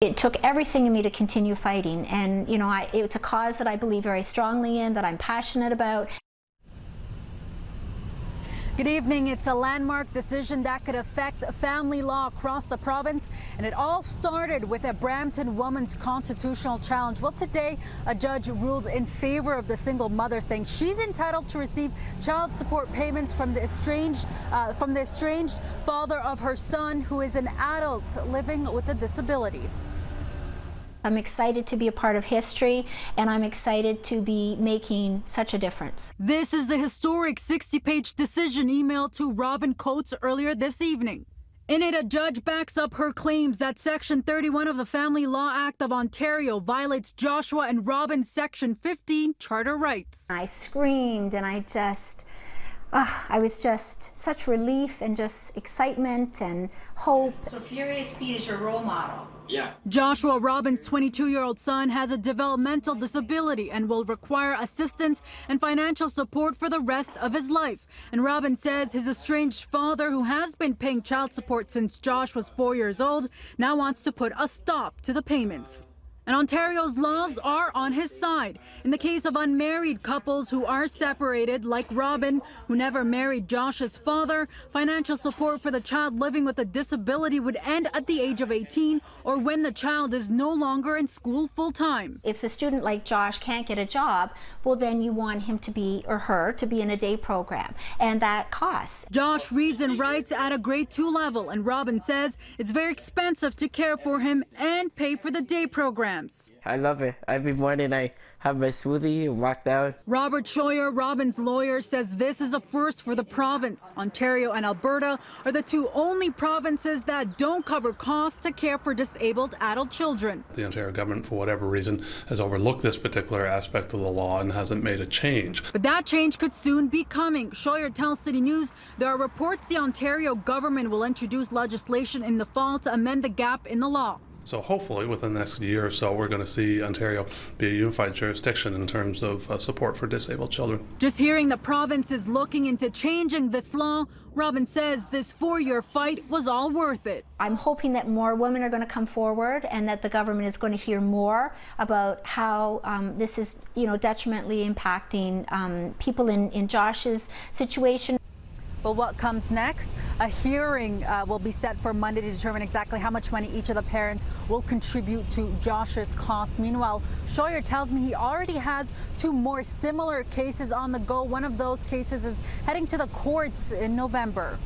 it took everything in me to continue fighting. And, you know, I, it's a cause that I believe very strongly in, that I'm passionate about. Good evening. It's a landmark decision that could affect family law across the province. And it all started with a Brampton woman's constitutional challenge. Well, today, a judge ruled in favor of the single mother, saying she's entitled to receive child support payments from the estranged, uh, from the estranged father of her son, who is an adult living with a disability. I'm excited to be a part of history, and I'm excited to be making such a difference. This is the historic 60 page decision email to Robin Coates earlier this evening. In it, a judge backs up her claims that Section 31 of the Family Law Act of Ontario violates Joshua and Robin's Section 15 charter rights. I screamed and I just Oh, I was just such relief and just excitement and hope. So Furious Pete is your role model. Yeah. Joshua Robbins' 22 year old son has a developmental disability and will require assistance and financial support for the rest of his life. And Robbins says his estranged father, who has been paying child support since Josh was four years old, now wants to put a stop to the payments and Ontario's laws are on his side. In the case of unmarried couples who are separated, like Robin, who never married Josh's father, financial support for the child living with a disability would end at the age of 18 or when the child is no longer in school full time. If the student like Josh can't get a job, well, then you want him to be or her to be in a day program, and that costs. Josh reads and writes at a grade two level, and Robin says it's very expensive to care for him and pay for the day program attempts. I love it. Every morning I have my smoothie and walk down. Robert Scheuer, Robin's lawyer, says this is a first for the province. Ontario and Alberta are the two only provinces that don't cover costs to care for disabled adult children. The Ontario government, for whatever reason, has overlooked this particular aspect of the law and hasn't made a change. But that change could soon be coming. Scheuer tells City News there are reports the Ontario government will introduce legislation in the fall to amend the gap in the law. So hopefully within the next year or so, we're going to see Ontario be a unified jurisdiction in terms of uh, support for disabled children. Just hearing the province is looking into changing this law, Robin says this four-year fight was all worth it. I'm hoping that more women are going to come forward and that the government is going to hear more about how um, this is, you know, detrimentally impacting um, people in, in Josh's situation. But what comes next? A hearing uh, will be set for Monday to determine exactly how much money each of the parents will contribute to Josh's costs. Meanwhile, Scheuer tells me he already has two more similar cases on the go. One of those cases is heading to the courts in November.